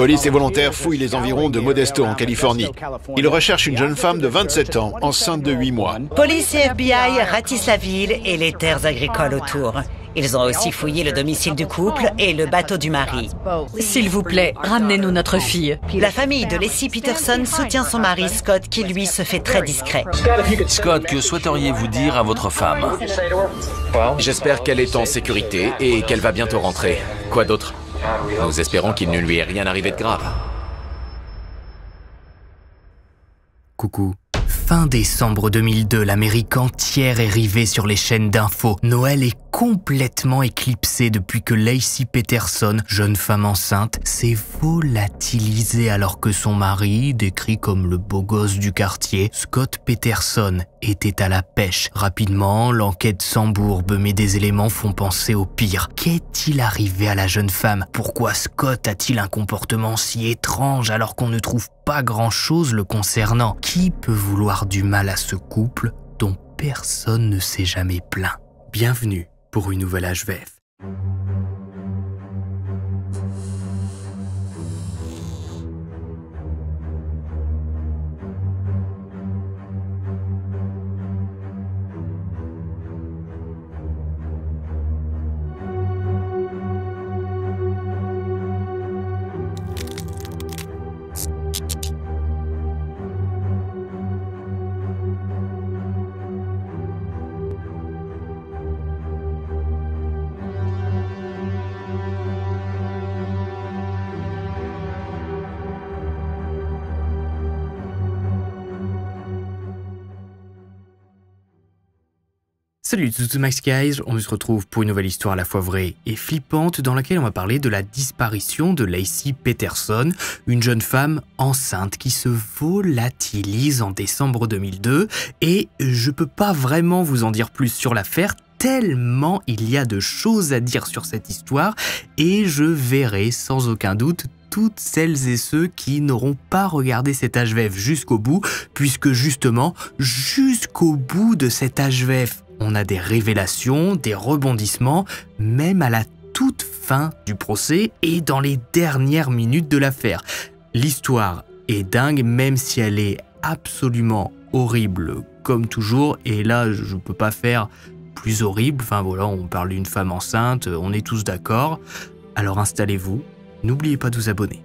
Police et volontaires fouillent les environs de Modesto, en Californie. Ils recherchent une jeune femme de 27 ans, enceinte de 8 mois. Police et FBI ratissent la ville et les terres agricoles autour. Ils ont aussi fouillé le domicile du couple et le bateau du mari. S'il vous plaît, ramenez-nous notre fille. La famille de Leslie Peterson soutient son mari Scott qui lui se fait très discret. Scott, que souhaiteriez-vous dire à votre femme J'espère qu'elle est en sécurité et qu'elle va bientôt rentrer. Quoi d'autre nous espérons qu'il ne lui est rien arrivé de grave. Coucou. Fin décembre 2002, l'Amérique entière est rivée sur les chaînes d'infos. Noël est complètement éclipsé depuis que Lacey Peterson, jeune femme enceinte, s'est volatilisée alors que son mari, décrit comme le beau gosse du quartier, Scott Peterson, était à la pêche. Rapidement, l'enquête s'embourbe, mais des éléments font penser au pire. Qu'est-il arrivé à la jeune femme Pourquoi Scott a-t-il un comportement si étrange alors qu'on ne trouve pas grand-chose le concernant Qui peut vouloir du mal à ce couple dont personne ne s'est jamais plaint Bienvenue pour une nouvelle HVF. Salut tout Max Guys, on se retrouve pour une nouvelle histoire à la fois vraie et flippante dans laquelle on va parler de la disparition de Lacey Peterson, une jeune femme enceinte qui se volatilise en décembre 2002 et je peux pas vraiment vous en dire plus sur l'affaire tellement il y a de choses à dire sur cette histoire et je verrai sans aucun doute toutes celles et ceux qui n'auront pas regardé cet HVF jusqu'au bout, puisque justement, jusqu'au bout de cet HVF on a des révélations, des rebondissements, même à la toute fin du procès et dans les dernières minutes de l'affaire. L'histoire est dingue, même si elle est absolument horrible comme toujours. Et là, je ne peux pas faire plus horrible. Enfin voilà, on parle d'une femme enceinte, on est tous d'accord. Alors installez-vous, n'oubliez pas de vous abonner.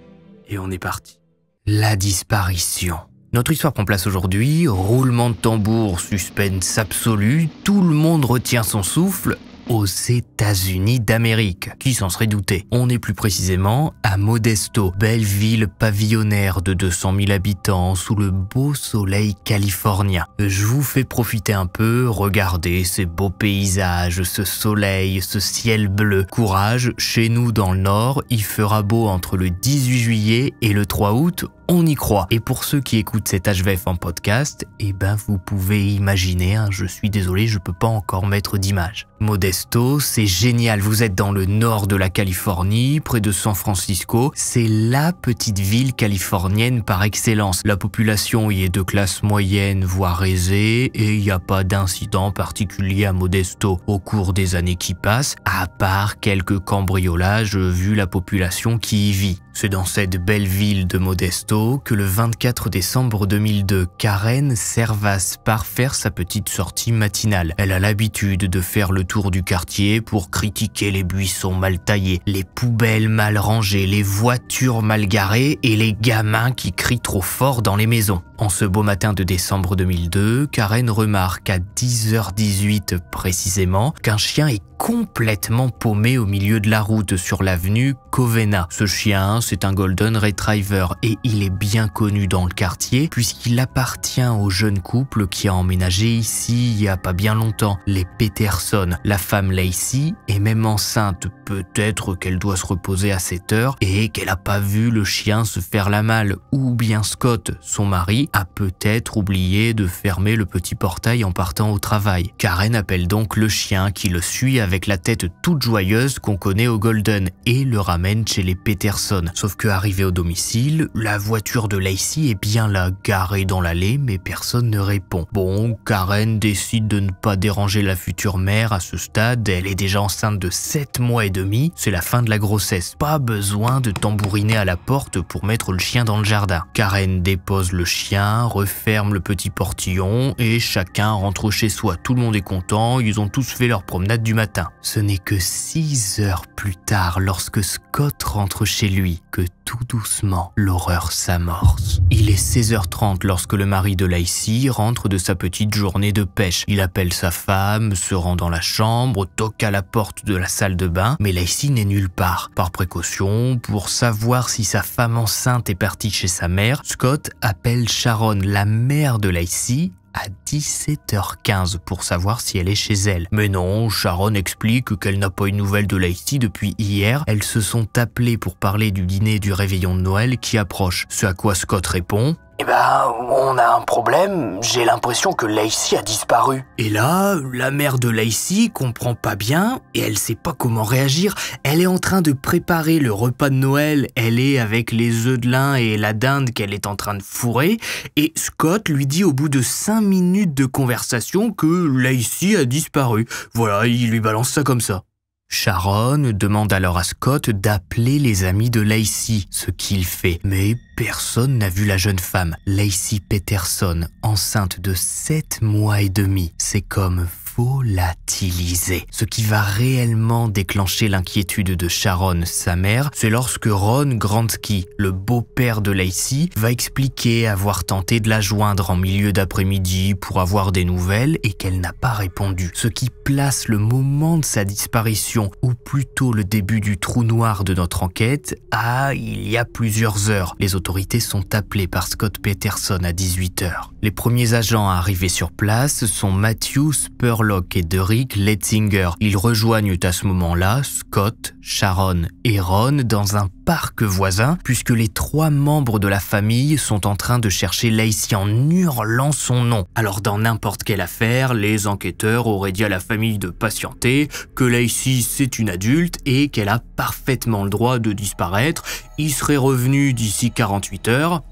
Et on est parti. La disparition. Notre histoire prend place aujourd'hui, roulement de tambour, suspense absolu, tout le monde retient son souffle, aux États-Unis d'Amérique. Qui s'en serait douté On est plus précisément Modesto, belle ville pavillonnaire de 200 000 habitants sous le beau soleil californien. Je vous fais profiter un peu, regardez ces beaux paysages, ce soleil, ce ciel bleu. Courage, chez nous dans le nord, il fera beau entre le 18 juillet et le 3 août, on y croit. Et pour ceux qui écoutent cet HVF en podcast, eh ben vous pouvez imaginer, hein, je suis désolé, je peux pas encore mettre d'image. Modesto, c'est génial, vous êtes dans le nord de la Californie, près de San Francisco c'est la petite ville californienne par excellence. La population y est de classe moyenne, voire aisée, et il n'y a pas d'incident particulier à Modesto au cours des années qui passent, à part quelques cambriolages vu la population qui y vit. C'est dans cette belle ville de Modesto que le 24 décembre 2002, Karen Servas part faire sa petite sortie matinale. Elle a l'habitude de faire le tour du quartier pour critiquer les buissons mal taillés, les poubelles mal rangées, les voitures mal garées et les gamins qui crient trop fort dans les maisons. En ce beau matin de décembre 2002, Karen remarque à 10h18 précisément qu'un chien est complètement paumé au milieu de la route sur l'avenue Covena. Ce chien, c'est un Golden Retriever et il est bien connu dans le quartier puisqu'il appartient au jeune couple qui a emménagé ici il y a pas bien longtemps, les Peterson. La femme Lacey est même enceinte, peut-être qu'elle doit se reposer à cette heure et qu'elle n'a pas vu le chien se faire la malle ou bien Scott, son mari, a peut-être oublié de fermer le petit portail en partant au travail. Karen appelle donc le chien qui le suit avec la tête toute joyeuse qu'on connaît au Golden et le ramène chez les Peterson. Sauf que arrivé au domicile, la voiture de Lacey est bien là, garée dans l'allée, mais personne ne répond. Bon, Karen décide de ne pas déranger la future mère à ce stade, elle est déjà enceinte de 7 mois et demi, c'est la fin de la grossesse. Pas besoin de tambouriner à la porte pour mettre le chien dans le jardin. Karen dépose le chien referme le petit portillon et chacun rentre chez soi. Tout le monde est content, ils ont tous fait leur promenade du matin. Ce n'est que 6 heures plus tard, lorsque Scott rentre chez lui, que tout doucement l'horreur s'amorce. Il est 16h30 lorsque le mari de Lacey rentre de sa petite journée de pêche. Il appelle sa femme, se rend dans la chambre, toque à la porte de la salle de bain, mais Lacey n'est nulle part. Par précaution, pour savoir si sa femme enceinte est partie chez sa mère, Scott appelle chez Sharon, la mère de Lacey, à 17h15 pour savoir si elle est chez elle. Mais non, Sharon explique qu'elle n'a pas eu de nouvelles de Lacey depuis hier. Elles se sont appelées pour parler du dîner du réveillon de Noël qui approche. Ce à quoi Scott répond eh ben, on a un problème, j'ai l'impression que Lacey a disparu. Et là, la mère de Lacey comprend pas bien et elle sait pas comment réagir. Elle est en train de préparer le repas de Noël, elle est avec les œufs de lin et la dinde qu'elle est en train de fourrer et Scott lui dit au bout de 5 minutes de conversation que Lacey a disparu. Voilà, il lui balance ça comme ça. Sharon demande alors à Scott d'appeler les amis de Lacey, ce qu'il fait. Mais personne n'a vu la jeune femme, Lacey Peterson, enceinte de 7 mois et demi. C'est comme volatilisé. Ce qui va réellement déclencher l'inquiétude de Sharon, sa mère, c'est lorsque Ron Gransky, le beau-père de Lacey, va expliquer avoir tenté de la joindre en milieu d'après-midi pour avoir des nouvelles et qu'elle n'a pas répondu. Ce qui place le moment de sa disparition, ou plutôt le début du trou noir de notre enquête, à il y a plusieurs heures. Les autorités sont appelées par Scott Peterson à 18h. Les premiers agents à arriver sur place sont Matthew Pearl, et et Rick Letzinger. Ils rejoignent à ce moment-là Scott, Sharon et Ron dans un parc voisin puisque les trois membres de la famille sont en train de chercher Lacey en hurlant son nom. Alors dans n'importe quelle affaire, les enquêteurs auraient dit à la famille de patienter, que Lacey c'est une adulte et qu'elle a parfaitement le droit de disparaître. Il serait revenu d'ici 48 heures,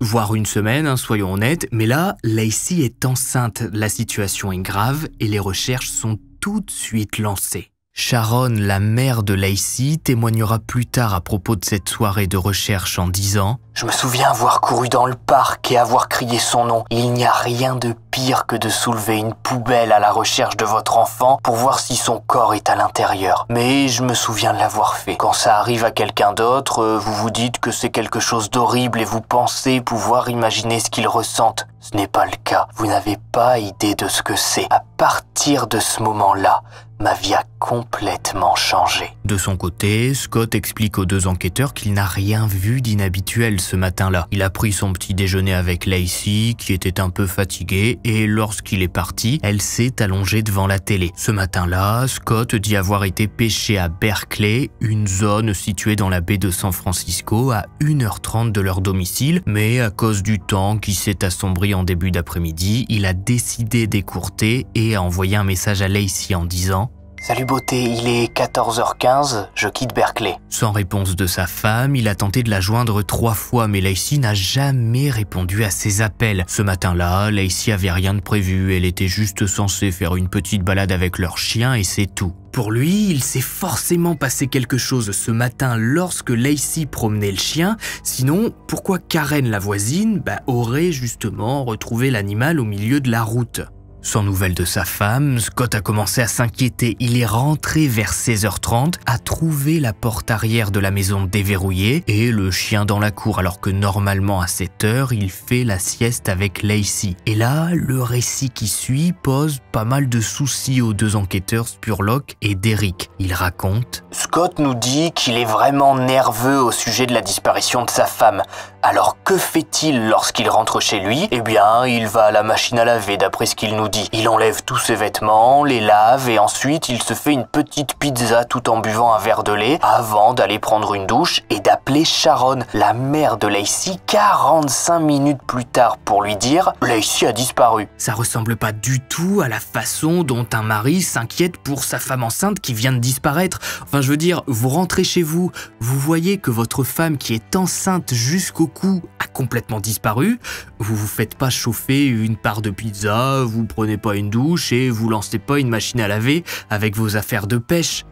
voire une semaine, hein, soyons honnêtes, mais là, Lacey est enceinte, la situation est grave et les recherches sont tout de suite lancées. Sharon, la mère de Lacey, témoignera plus tard à propos de cette soirée de recherche en disant ⁇ Je me souviens avoir couru dans le parc et avoir crié son nom. Il n'y a rien de pire que de soulever une poubelle à la recherche de votre enfant pour voir si son corps est à l'intérieur. Mais je me souviens de l'avoir fait. Quand ça arrive à quelqu'un d'autre, euh, vous vous dites que c'est quelque chose d'horrible et vous pensez pouvoir imaginer ce qu'il ressente. Ce n'est pas le cas. Vous n'avez pas idée de ce que c'est. À partir de ce moment-là, Ma vie a complètement changé. De son côté, Scott explique aux deux enquêteurs qu'il n'a rien vu d'inhabituel ce matin-là. Il a pris son petit déjeuner avec Lacey, qui était un peu fatiguée, et lorsqu'il est parti, elle s'est allongée devant la télé. Ce matin-là, Scott dit avoir été pêché à Berkeley, une zone située dans la baie de San Francisco, à 1h30 de leur domicile, mais à cause du temps qui s'est assombri en début d'après-midi, il a décidé d'écourter et a envoyé un message à Lacey en disant Salut beauté, il est 14h15, je quitte Berkeley. Sans réponse de sa femme, il a tenté de la joindre trois fois, mais Lacey n'a jamais répondu à ses appels. Ce matin-là, Lacey avait rien de prévu, elle était juste censée faire une petite balade avec leur chien et c'est tout. Pour lui, il s'est forcément passé quelque chose ce matin lorsque Lacey promenait le chien, sinon pourquoi Karen la voisine bah, aurait justement retrouvé l'animal au milieu de la route sans nouvelles de sa femme, Scott a commencé à s'inquiéter. Il est rentré vers 16h30, a trouvé la porte arrière de la maison déverrouillée et le chien dans la cour alors que normalement à 7h, il fait la sieste avec Lacey. Et là, le récit qui suit pose pas mal de soucis aux deux enquêteurs Spurlock et Derrick. Il raconte Scott nous dit qu'il est vraiment nerveux au sujet de la disparition de sa femme. Alors que fait-il lorsqu'il rentre chez lui Eh bien, il va à la machine à laver d'après ce qu'il nous dit il enlève tous ses vêtements, les lave et ensuite il se fait une petite pizza tout en buvant un verre de lait avant d'aller prendre une douche et d'appeler Sharon, la mère de Lacey, 45 minutes plus tard pour lui dire Lacey a disparu. Ça ressemble pas du tout à la façon dont un mari s'inquiète pour sa femme enceinte qui vient de disparaître. Enfin, je veux dire, vous rentrez chez vous, vous voyez que votre femme qui est enceinte jusqu'au cou a complètement disparu, vous vous faites pas chauffer une part de pizza, vous prenez pas une douche et vous lancez pas une machine à laver avec vos affaires de pêche.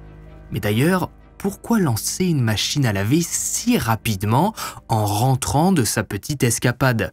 Mais d'ailleurs, pourquoi lancer une machine à laver si rapidement en rentrant de sa petite escapade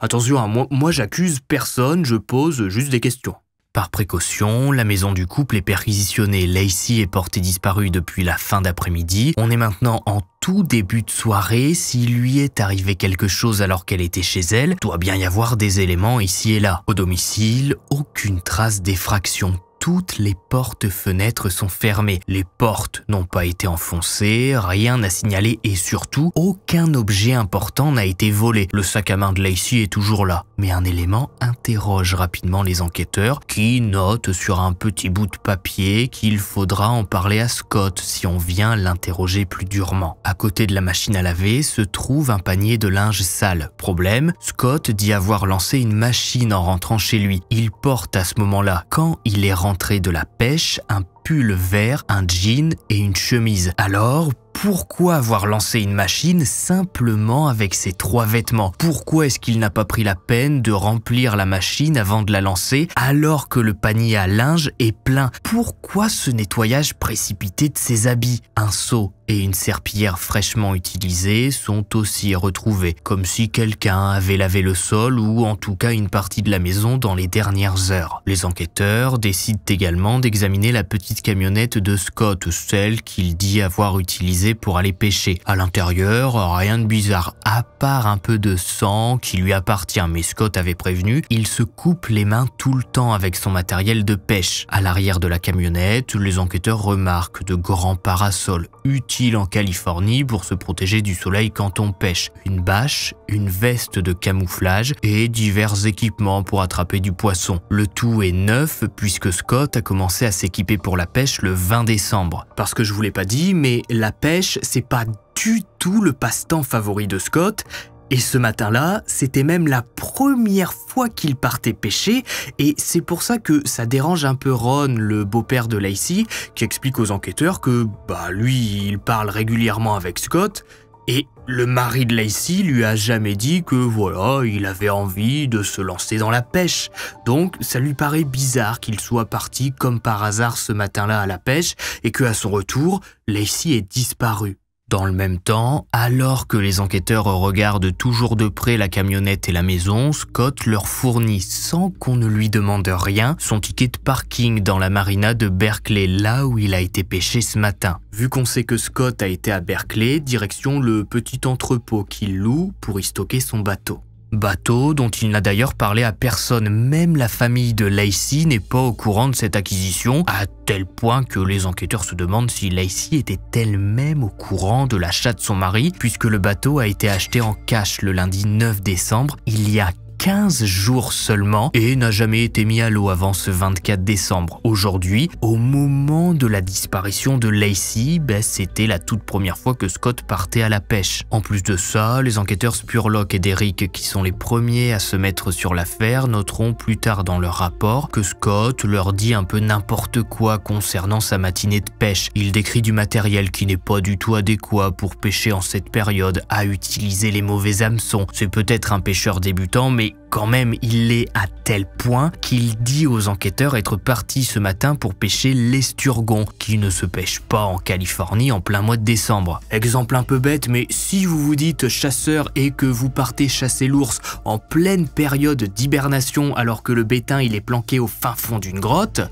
Attention, hein, moi j'accuse personne, je pose juste des questions. Par précaution, la maison du couple est perquisitionnée. Lacey est portée disparue depuis la fin d'après-midi. On est maintenant en tout début de soirée. S'il lui est arrivé quelque chose alors qu'elle était chez elle, doit bien y avoir des éléments ici et là. Au domicile, aucune trace d'effraction toutes les portes-fenêtres sont fermées. Les portes n'ont pas été enfoncées, rien n'a signalé et surtout, aucun objet important n'a été volé. Le sac à main de Lacey est toujours là. Mais un élément interroge rapidement les enquêteurs qui notent sur un petit bout de papier qu'il faudra en parler à Scott si on vient l'interroger plus durement. À côté de la machine à laver se trouve un panier de linge sale. Problème, Scott dit avoir lancé une machine en rentrant chez lui. Il porte à ce moment-là, quand il est rentré de la pêche, un pull vert, un jean et une chemise. Alors, pourquoi avoir lancé une machine simplement avec ces trois vêtements Pourquoi est-ce qu'il n'a pas pris la peine de remplir la machine avant de la lancer alors que le panier à linge est plein Pourquoi ce nettoyage précipité de ses habits Un seau et une serpillière fraîchement utilisée sont aussi retrouvées, comme si quelqu'un avait lavé le sol ou en tout cas une partie de la maison dans les dernières heures. Les enquêteurs décident également d'examiner la petite camionnette de Scott, celle qu'il dit avoir utilisée pour aller pêcher. À l'intérieur, rien de bizarre, à part un peu de sang qui lui appartient, mais Scott avait prévenu, il se coupe les mains tout le temps avec son matériel de pêche. À l'arrière de la camionnette, les enquêteurs remarquent de grands parasols utile en Californie pour se protéger du soleil quand on pêche. Une bâche, une veste de camouflage et divers équipements pour attraper du poisson. Le tout est neuf puisque Scott a commencé à s'équiper pour la pêche le 20 décembre. Parce que je vous l'ai pas dit, mais la pêche, c'est pas du tout le passe-temps favori de Scott, et ce matin-là, c'était même la première fois qu'il partait pêcher, et c'est pour ça que ça dérange un peu Ron, le beau-père de Lacey, qui explique aux enquêteurs que, bah lui, il parle régulièrement avec Scott, et le mari de Lacey lui a jamais dit que voilà, il avait envie de se lancer dans la pêche. Donc ça lui paraît bizarre qu'il soit parti comme par hasard ce matin-là à la pêche et que à son retour, Lacey ait disparu. Dans le même temps, alors que les enquêteurs regardent toujours de près la camionnette et la maison, Scott leur fournit, sans qu'on ne lui demande rien, son ticket de parking dans la marina de Berkeley, là où il a été pêché ce matin. Vu qu'on sait que Scott a été à Berkeley, direction le petit entrepôt qu'il loue pour y stocker son bateau. Bateau dont il n'a d'ailleurs parlé à personne, même la famille de Lacey n'est pas au courant de cette acquisition, à tel point que les enquêteurs se demandent si Lacey était elle-même au courant de l'achat de son mari, puisque le bateau a été acheté en cash le lundi 9 décembre, il y a 15 jours seulement et n'a jamais été mis à l'eau avant ce 24 décembre. Aujourd'hui, au moment de la disparition de Lacey, ben, c'était la toute première fois que Scott partait à la pêche. En plus de ça, les enquêteurs Spurlock et Derrick, qui sont les premiers à se mettre sur l'affaire, noteront plus tard dans leur rapport que Scott leur dit un peu n'importe quoi concernant sa matinée de pêche. Il décrit du matériel qui n'est pas du tout adéquat pour pêcher en cette période, à utiliser les mauvais hameçons. C'est peut-être un pêcheur débutant, mais mais quand même il l'est à tel point qu'il dit aux enquêteurs être parti ce matin pour pêcher l'esturgon, qui ne se pêche pas en Californie en plein mois de décembre. Exemple un peu bête, mais si vous vous dites chasseur et que vous partez chasser l'ours en pleine période d'hibernation alors que le bétain il est planqué au fin fond d'une grotte,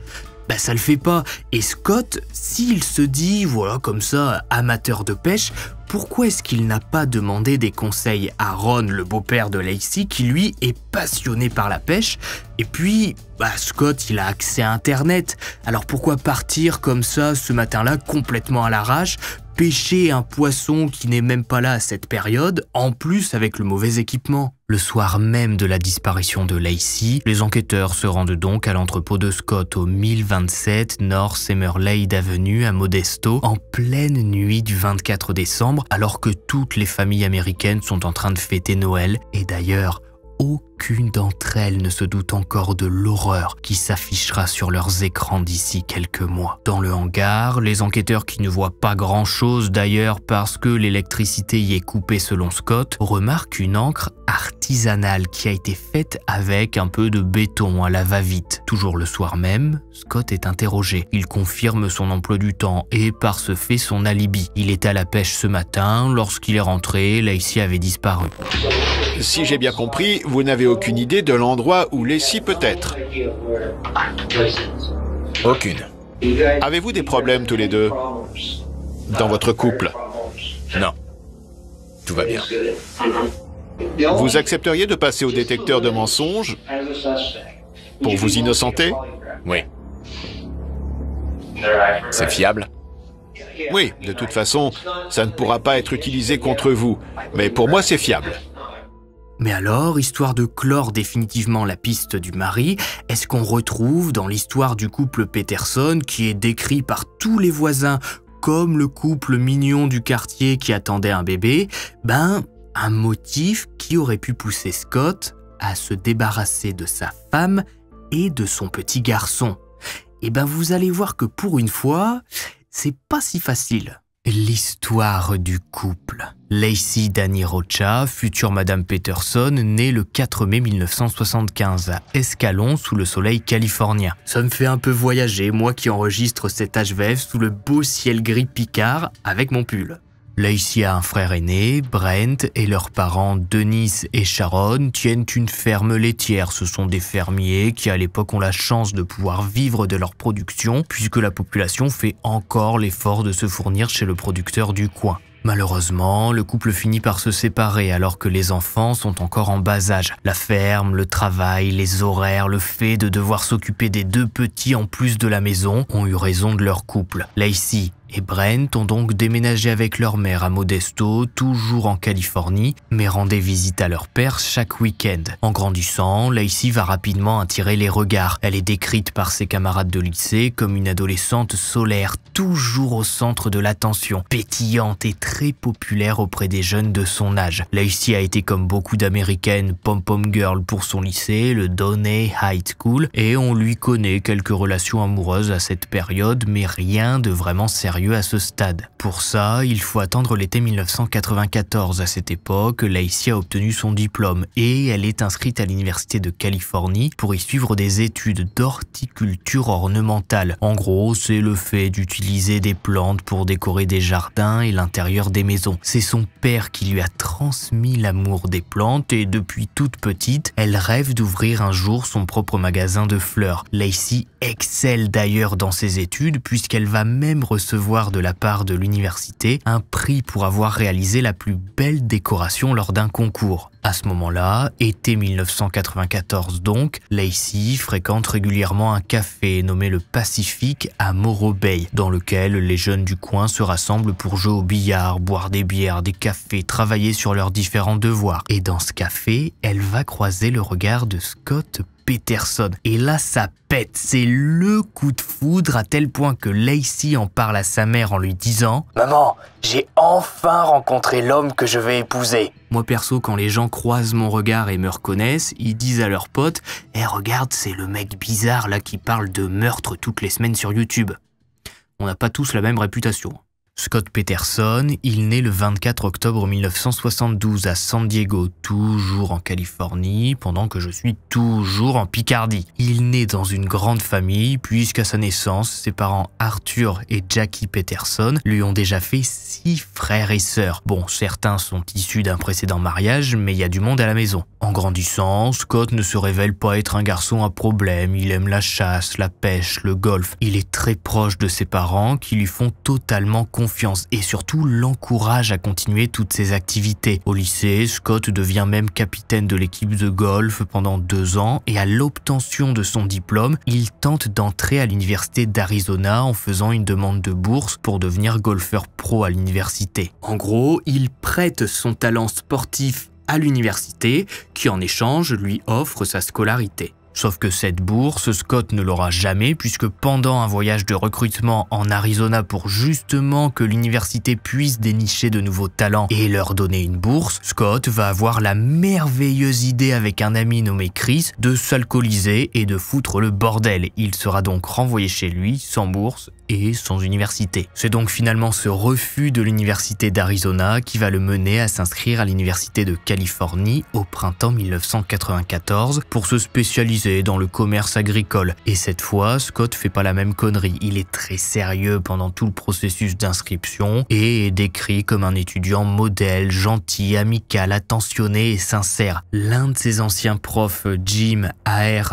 bah ça le fait pas. Et Scott, s'il se dit, voilà comme ça, amateur de pêche, pourquoi est-ce qu'il n'a pas demandé des conseils à Ron, le beau-père de Lacey, qui lui est passionné par la pêche Et puis, bah Scott, il a accès à Internet. Alors pourquoi partir comme ça ce matin-là, complètement à l'arrache, pêcher un poisson qui n'est même pas là à cette période, en plus avec le mauvais équipement le soir même de la disparition de Lacey, les enquêteurs se rendent donc à l'entrepôt de Scott au 1027 North Semerlade Avenue à Modesto en pleine nuit du 24 décembre alors que toutes les familles américaines sont en train de fêter Noël et d'ailleurs aucune d'entre elles ne se doute encore de l'horreur qui s'affichera sur leurs écrans d'ici quelques mois. Dans le hangar, les enquêteurs qui ne voient pas grand-chose d'ailleurs parce que l'électricité y est coupée selon Scott, remarquent une encre artisanale qui a été faite avec un peu de béton à la va-vite. Toujours le soir même, Scott est interrogé. Il confirme son emploi du temps et par ce fait son alibi. Il est à la pêche ce matin, lorsqu'il est rentré, Lacey avait disparu. Si j'ai bien compris, vous n'avez aucune idée de l'endroit où six peut être Aucune. Avez-vous des problèmes tous les deux Dans votre couple Non. Tout va bien. Vous accepteriez de passer au détecteur de mensonges pour vous innocenter Oui. C'est fiable Oui, de toute façon, ça ne pourra pas être utilisé contre vous, mais pour moi c'est fiable. Mais alors, histoire de clore définitivement la piste du mari, est-ce qu'on retrouve dans l'histoire du couple Peterson, qui est décrit par tous les voisins comme le couple mignon du quartier qui attendait un bébé, ben, un motif qui aurait pu pousser Scott à se débarrasser de sa femme et de son petit garçon. Et eh ben vous allez voir que pour une fois, c'est pas si facile. L'histoire du couple. Lacey Dani Rocha, future Madame Peterson, née le 4 mai 1975 à Escalon sous le soleil californien. Ça me fait un peu voyager, moi qui enregistre cet HVF sous le beau ciel gris picard avec mon pull. Lacey a un frère aîné, Brent, et leurs parents Denis et Sharon tiennent une ferme laitière. Ce sont des fermiers qui à l'époque ont la chance de pouvoir vivre de leur production puisque la population fait encore l'effort de se fournir chez le producteur du coin. Malheureusement, le couple finit par se séparer alors que les enfants sont encore en bas âge. La ferme, le travail, les horaires, le fait de devoir s'occuper des deux petits en plus de la maison ont eu raison de leur couple. Lacey et Brent ont donc déménagé avec leur mère à Modesto, toujours en Californie, mais rendaient visite à leur père chaque week-end. En grandissant, Lacey va rapidement attirer les regards. Elle est décrite par ses camarades de lycée comme une adolescente solaire, toujours au centre de l'attention, pétillante et très populaire auprès des jeunes de son âge. Lacey a été comme beaucoup d'américaines pom-pom girl pour son lycée, le Donner High School, et on lui connaît quelques relations amoureuses à cette période, mais rien de vraiment sérieux à ce stade. Pour ça, il faut attendre l'été 1994. À cette époque, Lacey a obtenu son diplôme et elle est inscrite à l'Université de Californie pour y suivre des études d'horticulture ornementale. En gros, c'est le fait d'utiliser des plantes pour décorer des jardins et l'intérieur des maisons. C'est son père qui lui a transmis l'amour des plantes et depuis toute petite, elle rêve d'ouvrir un jour son propre magasin de fleurs. Lacey excelle d'ailleurs dans ses études puisqu'elle va même recevoir de la part de l'université un prix pour avoir réalisé la plus belle décoration lors d'un concours. À ce moment-là, été 1994 donc, Lacey fréquente régulièrement un café nommé le Pacifique à Morro Bay, dans lequel les jeunes du coin se rassemblent pour jouer au billard, boire des bières, des cafés, travailler sur leurs différents devoirs. Et dans ce café, elle va croiser le regard de Scott Peterson. Et là, ça pète, c'est le coup de foudre à tel point que Lacey en parle à sa mère en lui disant ⁇ Maman, j'ai enfin rencontré l'homme que je vais épouser !⁇ Moi perso, quand les gens croisent mon regard et me reconnaissent, ils disent à leurs potes Eh regarde, c'est le mec bizarre là qui parle de meurtre toutes les semaines sur YouTube ⁇ On n'a pas tous la même réputation. Scott Peterson, il naît le 24 octobre 1972 à San Diego, toujours en Californie, pendant que je suis toujours en Picardie. Il naît dans une grande famille, puisqu'à sa naissance, ses parents Arthur et Jackie Peterson lui ont déjà fait six frères et sœurs. Bon, certains sont issus d'un précédent mariage, mais il y a du monde à la maison. En grandissant, Scott ne se révèle pas être un garçon à problème, il aime la chasse, la pêche, le golf. Il est très proche de ses parents qui lui font totalement confiance confiance et surtout l'encourage à continuer toutes ses activités. Au lycée, Scott devient même capitaine de l'équipe de golf pendant deux ans et à l'obtention de son diplôme, il tente d'entrer à l'université d'Arizona en faisant une demande de bourse pour devenir golfeur pro à l'université. En gros, il prête son talent sportif à l'université qui en échange lui offre sa scolarité. Sauf que cette bourse, Scott ne l'aura jamais puisque pendant un voyage de recrutement en Arizona pour justement que l'université puisse dénicher de nouveaux talents et leur donner une bourse, Scott va avoir la merveilleuse idée avec un ami nommé Chris de s'alcooliser et de foutre le bordel. Il sera donc renvoyé chez lui sans bourse et sans université. C'est donc finalement ce refus de l'université d'Arizona qui va le mener à s'inscrire à l'université de Californie au printemps 1994 pour se spécialiser dans le commerce agricole. Et cette fois, Scott fait pas la même connerie. Il est très sérieux pendant tout le processus d'inscription et est décrit comme un étudiant modèle, gentil, amical, attentionné et sincère. L'un de ses anciens profs, Jim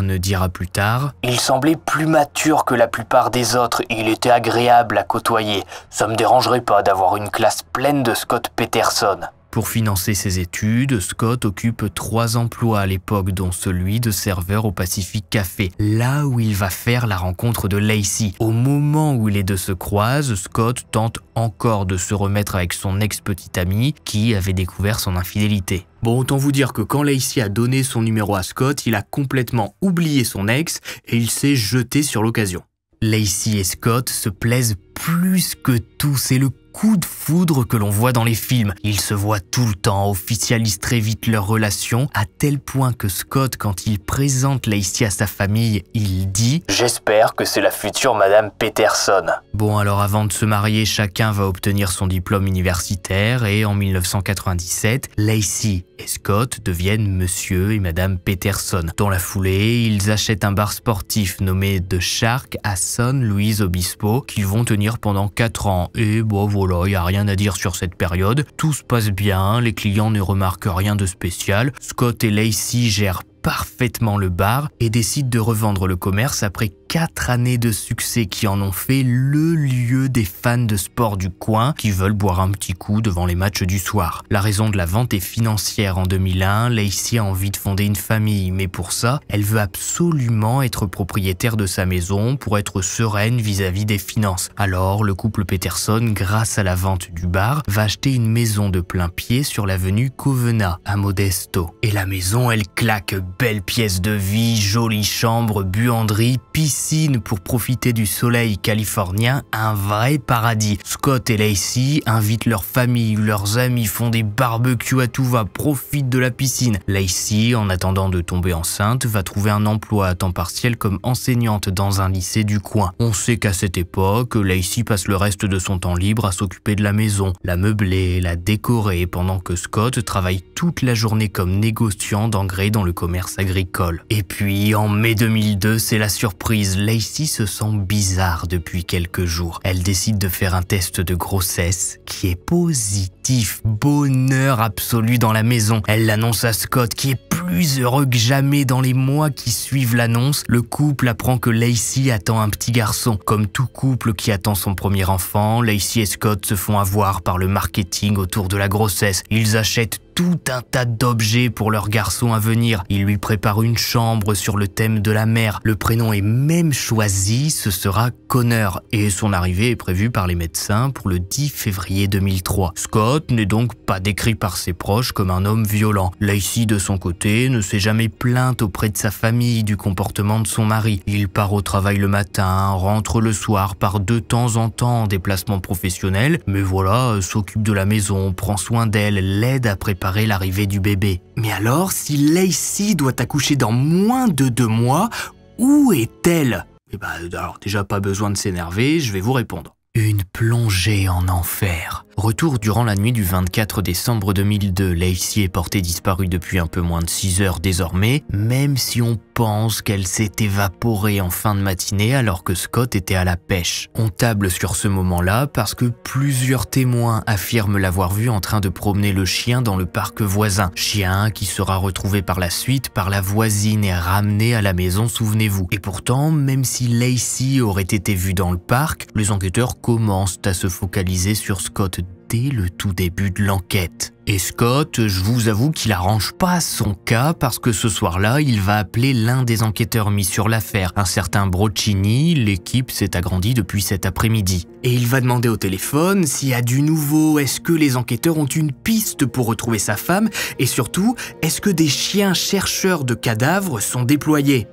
ne dira plus tard Il semblait plus mature que la plupart des autres. Il était agréable à côtoyer. Ça me dérangerait pas d'avoir une classe pleine de Scott Peterson. Pour financer ses études, Scott occupe trois emplois à l'époque, dont celui de serveur au Pacific Café, là où il va faire la rencontre de Lacey. Au moment où les deux se croisent, Scott tente encore de se remettre avec son ex-petite amie qui avait découvert son infidélité. Bon, autant vous dire que quand Lacey a donné son numéro à Scott, il a complètement oublié son ex et il s'est jeté sur l'occasion. Lacey et Scott se plaisent plus que tout, c'est le coup de foudre que l'on voit dans les films. Ils se voient tout le temps, officialisent très vite leur relation, à tel point que Scott, quand il présente Lacey à sa famille, il dit ⁇ J'espère que c'est la future Madame Peterson ⁇ Bon alors avant de se marier, chacun va obtenir son diplôme universitaire et en 1997, Lacey et Scott deviennent Monsieur et Madame Peterson. Dans la foulée, ils achètent un bar sportif nommé The Shark à San Luis Obispo qu'ils vont tenir pendant 4 ans et bon y a rien à dire sur cette période. Tout se passe bien, les clients ne remarquent rien de spécial. Scott et Lacey gèrent parfaitement le bar et décide de revendre le commerce après 4 années de succès qui en ont fait le lieu des fans de sport du coin qui veulent boire un petit coup devant les matchs du soir. La raison de la vente est financière en 2001, Lacey a envie de fonder une famille, mais pour ça, elle veut absolument être propriétaire de sa maison pour être sereine vis-à-vis des finances. Alors, le couple Peterson, grâce à la vente du bar, va acheter une maison de plein pied sur l'avenue Covena, à Modesto. Et la maison, elle claque Belle pièce de vie, jolie chambre, buanderie, piscine pour profiter du soleil californien, un vrai paradis. Scott et Lacey invitent leur famille, leurs amis, font des barbecues à tout va, profitent de la piscine. Lacey, en attendant de tomber enceinte, va trouver un emploi à temps partiel comme enseignante dans un lycée du coin. On sait qu'à cette époque, Lacey passe le reste de son temps libre à s'occuper de la maison, la meubler, la décorer, pendant que Scott travaille toute la journée comme négociant d'engrais dans le commerce agricole. Et puis, en mai 2002, c'est la surprise. Lacey se sent bizarre depuis quelques jours. Elle décide de faire un test de grossesse qui est positif. Bonheur absolu dans la maison. Elle l'annonce à Scott qui est plus heureux que jamais dans les mois qui suivent l'annonce, le couple apprend que Lacey attend un petit garçon. Comme tout couple qui attend son premier enfant, Lacey et Scott se font avoir par le marketing autour de la grossesse. Ils achètent tout un tas d'objets pour leur garçon à venir. Il lui prépare une chambre sur le thème de la mer. Le prénom est même choisi, ce sera Connor, et son arrivée est prévue par les médecins pour le 10 février 2003. Scott n'est donc pas décrit par ses proches comme un homme violent. Lacey, de son côté, ne s'est jamais plainte auprès de sa famille du comportement de son mari. Il part au travail le matin, rentre le soir, par de temps en temps en déplacement professionnel, mais voilà, euh, s'occupe de la maison, prend soin d'elle, l'aide à préparer l'arrivée du bébé. Mais alors, si Lacey doit accoucher dans moins de deux mois, où est-elle Eh bah, alors déjà pas besoin de s'énerver, je vais vous répondre. Une plongée en enfer. Retour durant la nuit du 24 décembre 2002, Lacey est portée disparue depuis un peu moins de 6 heures désormais, même si on pense qu'elle s'est évaporée en fin de matinée alors que Scott était à la pêche. On table sur ce moment-là parce que plusieurs témoins affirment l'avoir vue en train de promener le chien dans le parc voisin, chien qui sera retrouvé par la suite par la voisine et ramené à la maison, souvenez-vous. Et pourtant, même si Lacey aurait été vue dans le parc, les enquêteurs commencent à se focaliser sur Scott le tout début de l'enquête. Et Scott, je vous avoue qu'il arrange pas son cas parce que ce soir-là, il va appeler l'un des enquêteurs mis sur l'affaire, un certain Brocchini, l'équipe s'est agrandie depuis cet après-midi. Et il va demander au téléphone s'il y a du nouveau, est-ce que les enquêteurs ont une piste pour retrouver sa femme, et surtout, est-ce que des chiens chercheurs de cadavres sont déployés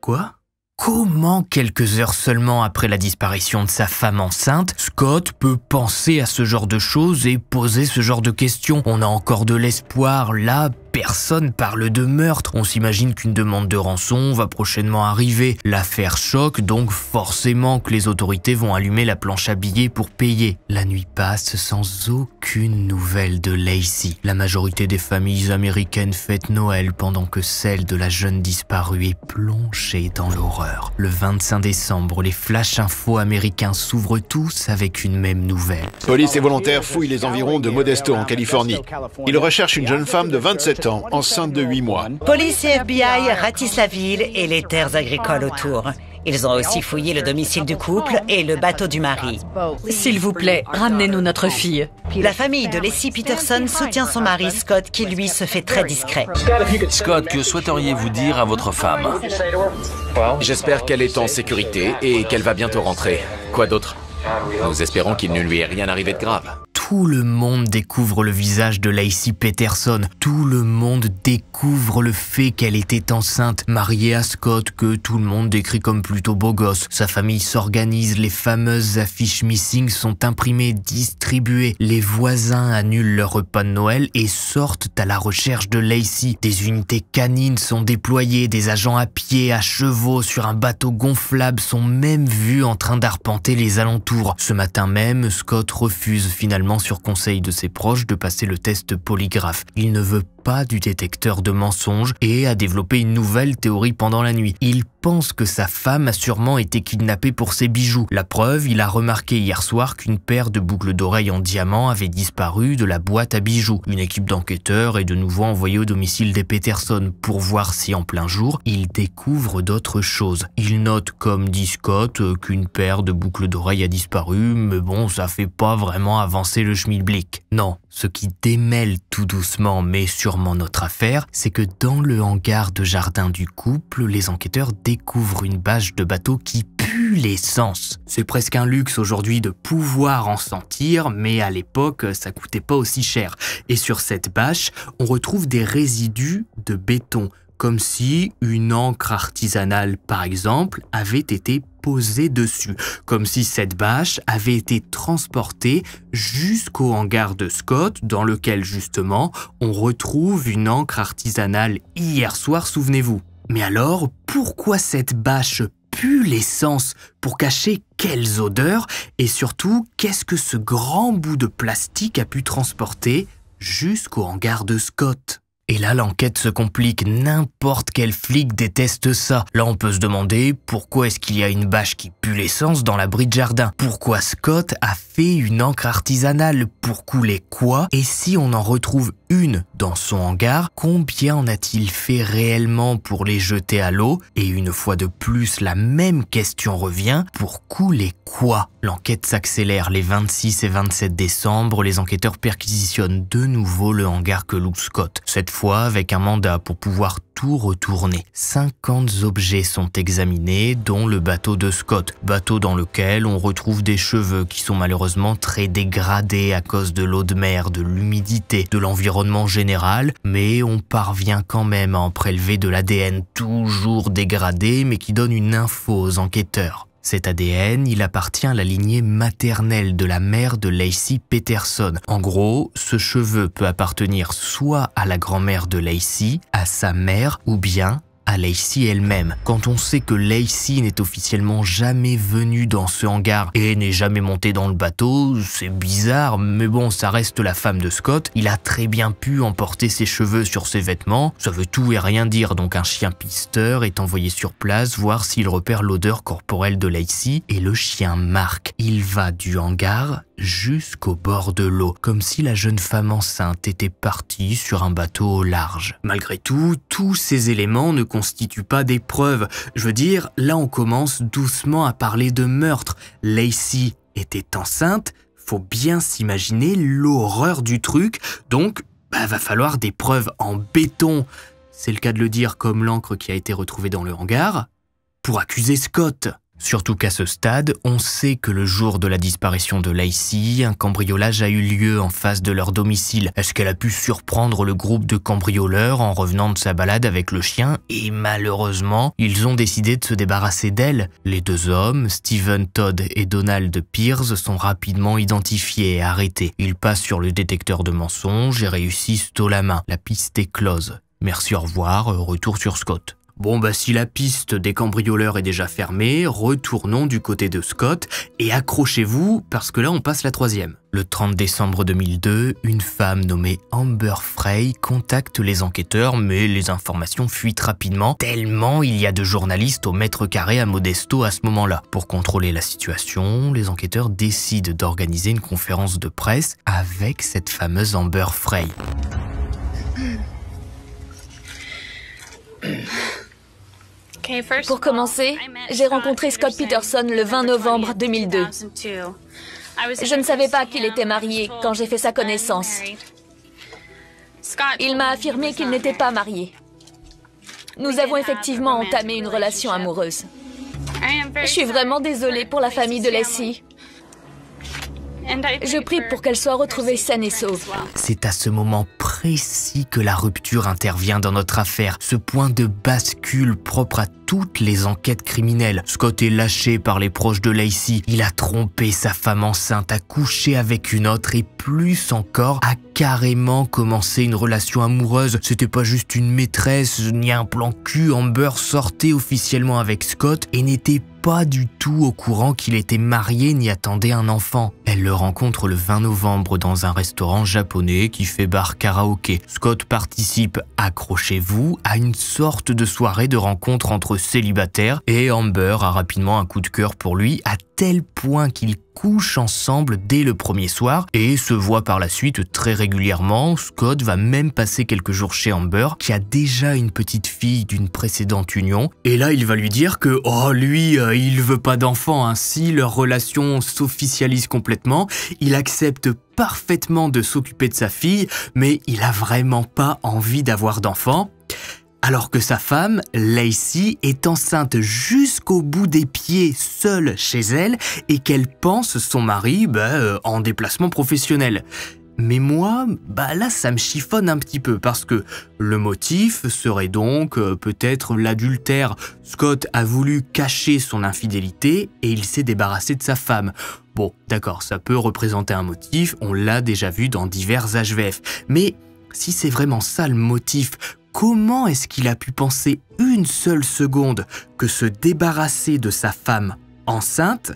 Quoi Comment, quelques heures seulement après la disparition de sa femme enceinte, Scott peut penser à ce genre de choses et poser ce genre de questions On a encore de l'espoir là personne parle de meurtre. On s'imagine qu'une demande de rançon va prochainement arriver. L'affaire choque, donc forcément que les autorités vont allumer la planche à billets pour payer. La nuit passe sans aucune nouvelle de Lacey. La majorité des familles américaines fêtent Noël pendant que celle de la jeune disparue est plongée dans l'horreur. Le 25 décembre, les flash infos américains s'ouvrent tous avec une même nouvelle. Police et volontaires fouillent les environs de Modesto en Californie. Ils recherchent une jeune femme de 27 enceinte de huit mois. Police et FBI ratissent la ville et les terres agricoles autour. Ils ont aussi fouillé le domicile du couple et le bateau du mari. S'il vous plaît, ramenez-nous notre fille. La famille de Leslie Peterson soutient son mari Scott qui lui se fait très discret. Scott, que souhaiteriez-vous dire à votre femme J'espère qu'elle est en sécurité et qu'elle va bientôt rentrer. Quoi d'autre Nous espérons qu'il ne lui est rien arrivé de grave. Tout le monde découvre le visage de Lacey Peterson. Tout le monde découvre le fait qu'elle était enceinte, mariée à Scott, que tout le monde décrit comme plutôt beau gosse. Sa famille s'organise, les fameuses affiches missing sont imprimées, distribuées. Les voisins annulent leur repas de Noël et sortent à la recherche de Lacey. Des unités canines sont déployées, des agents à pied, à chevaux, sur un bateau gonflable sont même vus en train d'arpenter les alentours. Ce matin même, Scott refuse finalement sur conseil de ses proches de passer le test polygraphe. Il ne veut pas du détecteur de mensonges et a développé une nouvelle théorie pendant la nuit. Il pense que sa femme a sûrement été kidnappée pour ses bijoux. La preuve, il a remarqué hier soir qu'une paire de boucles d'oreilles en diamant avait disparu de la boîte à bijoux. Une équipe d'enquêteurs est de nouveau envoyée au domicile des Peterson pour voir si en plein jour, il découvre d'autres choses. Il note, comme dit Scott, qu'une paire de boucles d'oreilles a disparu, mais bon, ça fait pas vraiment avancer le schmilblick. Non, ce qui démêle tout doucement mais sûrement notre affaire, c'est que dans le hangar de jardin du couple, les enquêteurs découvrent une bâche de bateau qui pue l'essence. C'est presque un luxe aujourd'hui de pouvoir en sentir, mais à l'époque, ça coûtait pas aussi cher. Et sur cette bâche, on retrouve des résidus de béton, comme si une encre artisanale, par exemple, avait été posé dessus, comme si cette bâche avait été transportée jusqu'au hangar de Scott, dans lequel justement on retrouve une encre artisanale hier soir, souvenez-vous. Mais alors, pourquoi cette bâche pue l'essence pour cacher quelles odeurs et surtout qu'est-ce que ce grand bout de plastique a pu transporter jusqu'au hangar de Scott et là, l'enquête se complique. N'importe quel flic déteste ça. Là, on peut se demander pourquoi est-ce qu'il y a une bâche qui pue l'essence dans l'abri de jardin Pourquoi Scott a fait une encre artisanale Pour couler quoi Et si on en retrouve une dans son hangar, combien en a-t-il fait réellement pour les jeter à l'eau Et une fois de plus, la même question revient, pour couler quoi L'enquête s'accélère les 26 et 27 décembre, les enquêteurs perquisitionnent de nouveau le hangar que loue Scott, cette fois avec un mandat pour pouvoir tout retourné. 50 objets sont examinés, dont le bateau de Scott, bateau dans lequel on retrouve des cheveux qui sont malheureusement très dégradés à cause de l'eau de mer, de l'humidité, de l'environnement général, mais on parvient quand même à en prélever de l'ADN toujours dégradé, mais qui donne une info aux enquêteurs. Cet ADN, il appartient à la lignée maternelle de la mère de Lacey Peterson. En gros, ce cheveu peut appartenir soit à la grand-mère de Lacey, à sa mère, ou bien à Lacey elle-même, quand on sait que Lacey n'est officiellement jamais venue dans ce hangar et n'est jamais montée dans le bateau, c'est bizarre, mais bon, ça reste la femme de Scott, il a très bien pu emporter ses cheveux sur ses vêtements, ça veut tout et rien dire, donc un chien pisteur est envoyé sur place voir s'il repère l'odeur corporelle de Lacey, et le chien marque. Il va du hangar jusqu'au bord de l'eau, comme si la jeune femme enceinte était partie sur un bateau au large. Malgré tout, tous ces éléments ne constituent pas des preuves. Je veux dire, là on commence doucement à parler de meurtre. Lacey était enceinte, faut bien s'imaginer l'horreur du truc, donc bah, va falloir des preuves en béton. C'est le cas de le dire comme l'encre qui a été retrouvée dans le hangar, pour accuser Scott. Surtout qu'à ce stade, on sait que le jour de la disparition de Lacey, un cambriolage a eu lieu en face de leur domicile. Est-ce qu'elle a pu surprendre le groupe de cambrioleurs en revenant de sa balade avec le chien Et malheureusement, ils ont décidé de se débarrasser d'elle. Les deux hommes, Stephen Todd et Donald Pierce, sont rapidement identifiés et arrêtés. Ils passent sur le détecteur de mensonges et réussissent tôt la main. La piste est close. Merci, au revoir, retour sur Scott. Bon bah si la piste des cambrioleurs est déjà fermée, retournons du côté de Scott et accrochez-vous parce que là on passe la troisième. Le 30 décembre 2002, une femme nommée Amber Frey contacte les enquêteurs mais les informations fuitent rapidement tellement il y a de journalistes au mètre carré à Modesto à ce moment-là. Pour contrôler la situation, les enquêteurs décident d'organiser une conférence de presse avec cette fameuse Amber Frey. Pour commencer, j'ai rencontré Scott Peterson le 20 novembre 2002. Je ne savais pas qu'il était marié quand j'ai fait sa connaissance. Il m'a affirmé qu'il n'était pas marié. Nous avons effectivement entamé une relation amoureuse. Je suis vraiment désolée pour la famille de Lessie. Je prie pour qu'elle soit retrouvée saine et sauve. C'est à ce moment précis que la rupture intervient dans notre affaire, ce point de bascule propre à toutes les enquêtes criminelles. Scott est lâché par les proches de Lacey. Il a trompé sa femme enceinte, a couché avec une autre et plus encore a carrément commencé une relation amoureuse. C'était pas juste une maîtresse ni un plan cul. Amber sortait officiellement avec Scott et n'était pas du tout au courant qu'il était marié ni attendait un enfant. Elle le rencontre le 20 novembre dans un restaurant japonais qui fait bar karaoké. Scott participe, accrochez-vous, à une sorte de soirée de rencontre entre célibataire et Amber a rapidement un coup de cœur pour lui à tel point qu'ils couchent ensemble dès le premier soir et se voient par la suite très régulièrement. Scott va même passer quelques jours chez Amber qui a déjà une petite fille d'une précédente union et là il va lui dire que oh lui euh, il veut pas d'enfant ainsi hein. leur relation s'officialise complètement. Il accepte parfaitement de s'occuper de sa fille mais il a vraiment pas envie d'avoir d'enfant alors que sa femme, Lacey, est enceinte jusqu'au bout des pieds seule chez elle et qu'elle pense son mari bah, euh, en déplacement professionnel. Mais moi, bah là ça me chiffonne un petit peu parce que le motif serait donc euh, peut-être l'adultère. Scott a voulu cacher son infidélité et il s'est débarrassé de sa femme. Bon, d'accord, ça peut représenter un motif, on l'a déjà vu dans divers HVF. Mais si c'est vraiment ça le motif, Comment est-ce qu'il a pu penser une seule seconde que se débarrasser de sa femme enceinte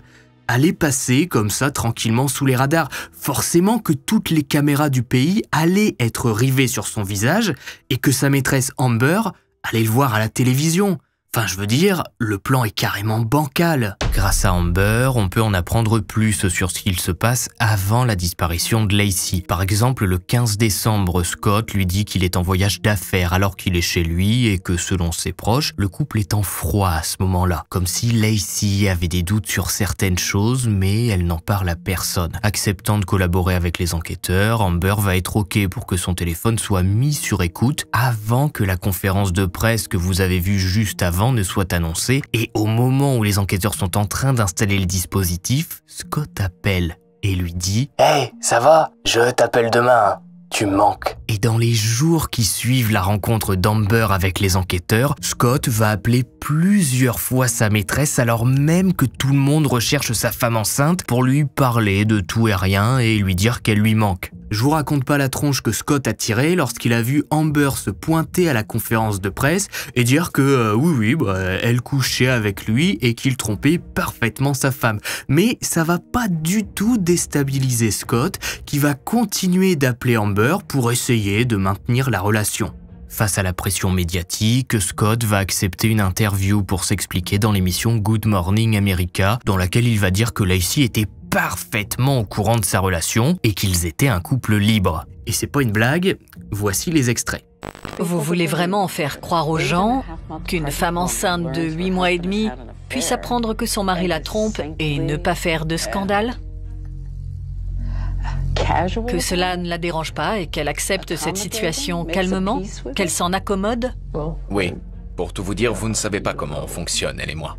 allait passer comme ça tranquillement sous les radars. Forcément que toutes les caméras du pays allaient être rivées sur son visage et que sa maîtresse Amber allait le voir à la télévision. Enfin, je veux dire, le plan est carrément bancal. Grâce à Amber, on peut en apprendre plus sur ce qu'il se passe avant la disparition de Lacey. Par exemple, le 15 décembre, Scott lui dit qu'il est en voyage d'affaires alors qu'il est chez lui et que, selon ses proches, le couple est en froid à ce moment-là. Comme si Lacey avait des doutes sur certaines choses, mais elle n'en parle à personne. Acceptant de collaborer avec les enquêteurs, Amber va être OK pour que son téléphone soit mis sur écoute avant que la conférence de presse que vous avez vue juste avant ne soit annoncé, et au moment où les enquêteurs sont en train d'installer le dispositif, Scott appelle et lui dit hey, ça va Je t'appelle demain. Hein. Tu manques. Et dans les jours qui suivent la rencontre d'Amber avec les enquêteurs, Scott va appeler plusieurs fois sa maîtresse alors même que tout le monde recherche sa femme enceinte pour lui parler de tout et rien et lui dire qu'elle lui manque. Je vous raconte pas la tronche que Scott a tirée lorsqu'il a vu Amber se pointer à la conférence de presse et dire que euh, oui oui, bah, elle couchait avec lui et qu'il trompait parfaitement sa femme. Mais ça va pas du tout déstabiliser Scott qui va continuer d'appeler Amber pour essayer de maintenir la relation. Face à la pression médiatique, Scott va accepter une interview pour s'expliquer dans l'émission Good Morning America, dans laquelle il va dire que Lacey était parfaitement au courant de sa relation et qu'ils étaient un couple libre. Et c'est pas une blague, voici les extraits. Vous voulez vraiment faire croire aux gens qu'une femme enceinte de 8 mois et demi puisse apprendre que son mari la trompe et ne pas faire de scandale que cela ne la dérange pas et qu'elle accepte cette situation calmement, qu'elle s'en accommode Oui, pour tout vous dire, vous ne savez pas comment on fonctionne, elle et moi.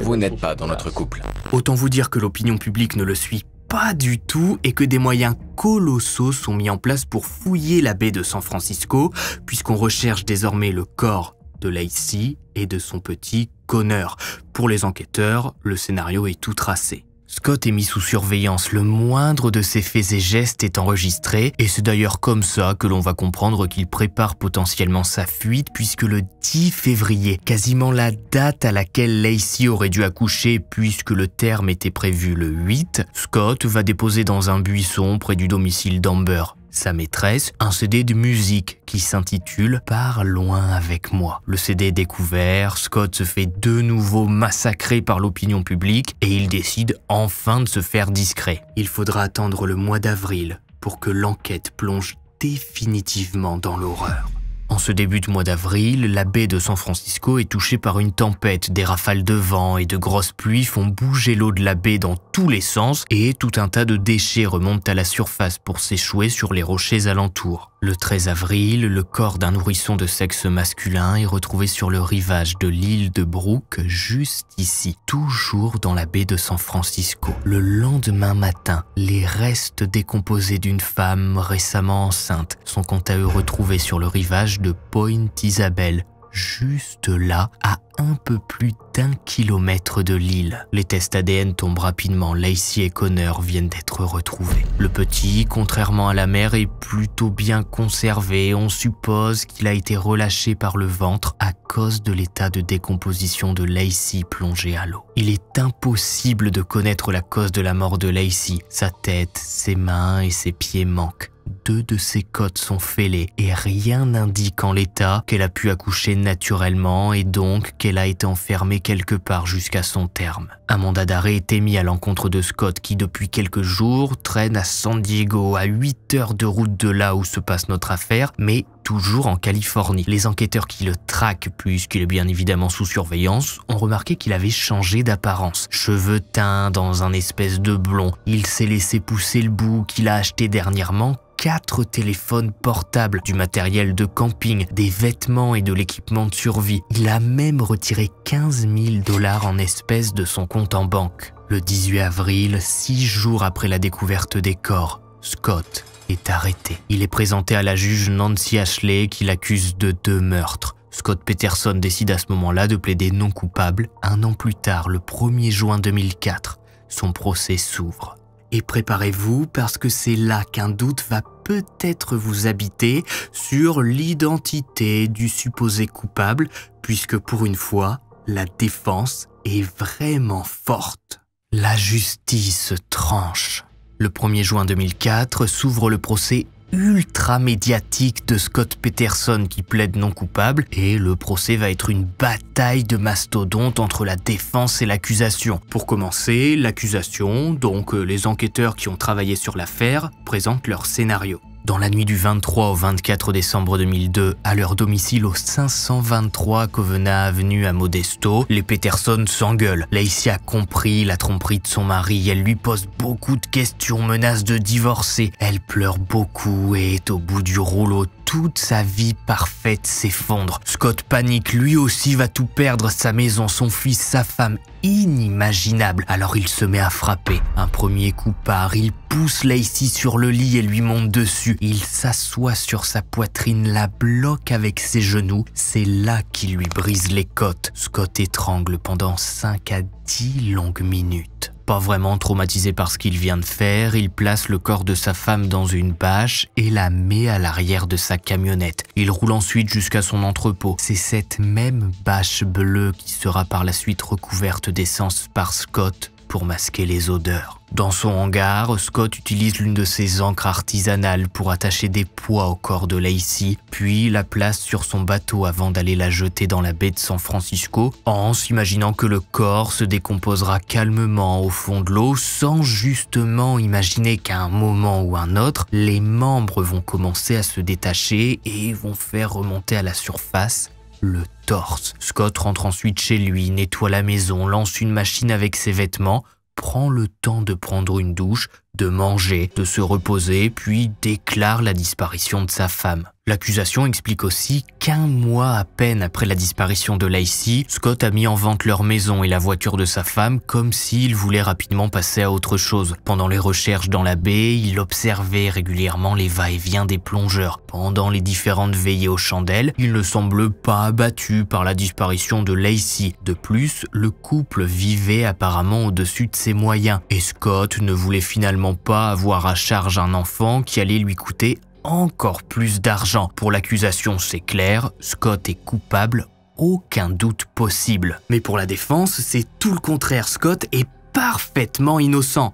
Vous n'êtes pas dans notre couple. Autant vous dire que l'opinion publique ne le suit pas du tout et que des moyens colossaux sont mis en place pour fouiller la baie de San Francisco, puisqu'on recherche désormais le corps de Lacey et de son petit Connor. Pour les enquêteurs, le scénario est tout tracé. Scott est mis sous surveillance, le moindre de ses faits et gestes est enregistré, et c'est d'ailleurs comme ça que l'on va comprendre qu'il prépare potentiellement sa fuite, puisque le 10 février, quasiment la date à laquelle Lacey aurait dû accoucher, puisque le terme était prévu le 8, Scott va déposer dans un buisson près du domicile d'Amber sa maîtresse, un CD de musique qui s'intitule Par loin avec moi. Le CD est découvert, Scott se fait de nouveau massacrer par l'opinion publique et il décide enfin de se faire discret. Il faudra attendre le mois d'avril pour que l'enquête plonge définitivement dans l'horreur. En ce début de mois d'avril, la baie de San Francisco est touchée par une tempête. Des rafales de vent et de grosses pluies font bouger l'eau de la baie dans tous les sens et tout un tas de déchets remontent à la surface pour s'échouer sur les rochers alentours. Le 13 avril, le corps d'un nourrisson de sexe masculin est retrouvé sur le rivage de l'île de Brooke, juste ici, toujours dans la baie de San Francisco. Le lendemain matin, les restes décomposés d'une femme récemment enceinte sont quant à eux retrouvés sur le rivage de Point Isabel, juste là, à un peu plus d'un kilomètre de l'île. Les tests ADN tombent rapidement, Lacey et Connor viennent d'être retrouvés. Le petit, contrairement à la mère, est plutôt bien conservé, on suppose qu'il a été relâché par le ventre à cause de l'état de décomposition de Lacey plongée à l'eau. Il est impossible de connaître la cause de la mort de Lacey, sa tête, ses mains et ses pieds manquent deux de ses côtes sont fêlées et rien n'indique en l'état qu'elle a pu accoucher naturellement et donc qu'elle a été enfermée quelque part jusqu'à son terme. Un mandat d'arrêt est émis à l'encontre de Scott qui depuis quelques jours traîne à San Diego à 8 heures de route de là où se passe notre affaire, mais toujours en Californie. Les enquêteurs qui le traquent, puisqu'il est bien évidemment sous surveillance, ont remarqué qu'il avait changé d'apparence. Cheveux teints dans un espèce de blond, il s'est laissé pousser le bout qu'il a acheté dernièrement quatre téléphones portables, du matériel de camping, des vêtements et de l'équipement de survie. Il a même retiré 15 000 dollars en espèces de son compte en banque. Le 18 avril, six jours après la découverte des corps, Scott est arrêté. Il est présenté à la juge Nancy Ashley qui l'accuse de deux meurtres. Scott Peterson décide à ce moment-là de plaider non coupable. Un an plus tard, le 1er juin 2004, son procès s'ouvre. Et préparez-vous parce que c'est là qu'un doute va peut-être vous habiter sur l'identité du supposé coupable, puisque pour une fois, la défense est vraiment forte. La justice tranche. Le 1er juin 2004 s'ouvre le procès ultra médiatique de Scott Peterson qui plaide non coupable et le procès va être une bataille de mastodontes entre la défense et l'accusation. Pour commencer, l'accusation, donc euh, les enquêteurs qui ont travaillé sur l'affaire, présentent leur scénario. Dans la nuit du 23 au 24 décembre 2002, à leur domicile au 523 Covena Avenue à Modesto, les Peterson s'engueulent. a compris la tromperie de son mari, elle lui pose beaucoup de questions, menace de divorcer. Elle pleure beaucoup et est au bout du rouleau toute sa vie parfaite s'effondre. Scott panique, lui aussi va tout perdre, sa maison, son fils, sa femme, inimaginable. Alors il se met à frapper. Un premier coup part, il pousse Lacey sur le lit et lui monte dessus. Il s'assoit sur sa poitrine, la bloque avec ses genoux. C'est là qu'il lui brise les côtes. Scott étrangle pendant 5 à 10 longues minutes pas vraiment traumatisé par ce qu'il vient de faire, il place le corps de sa femme dans une bâche et la met à l'arrière de sa camionnette. Il roule ensuite jusqu'à son entrepôt. C'est cette même bâche bleue qui sera par la suite recouverte d'essence par Scott pour masquer les odeurs. Dans son hangar, Scott utilise l'une de ses ancres artisanales pour attacher des poids au corps de Lacey, puis la place sur son bateau avant d'aller la jeter dans la baie de San Francisco, en s'imaginant que le corps se décomposera calmement au fond de l'eau sans justement imaginer qu'à un moment ou un autre, les membres vont commencer à se détacher et vont faire remonter à la surface le torse. Scott rentre ensuite chez lui, nettoie la maison, lance une machine avec ses vêtements, prend le temps de prendre une douche, de manger, de se reposer, puis déclare la disparition de sa femme. L'accusation explique aussi qu'un mois à peine après la disparition de Lacey, Scott a mis en vente leur maison et la voiture de sa femme comme s'il voulait rapidement passer à autre chose. Pendant les recherches dans la baie, il observait régulièrement les va-et-vient des plongeurs. Pendant les différentes veillées aux chandelles, il ne semble pas abattu par la disparition de Lacey. De plus, le couple vivait apparemment au-dessus de ses moyens et Scott ne voulait finalement pas avoir à charge un enfant qui allait lui coûter encore plus d'argent. Pour l'accusation, c'est clair, Scott est coupable, aucun doute possible. Mais pour la défense, c'est tout le contraire, Scott est parfaitement innocent.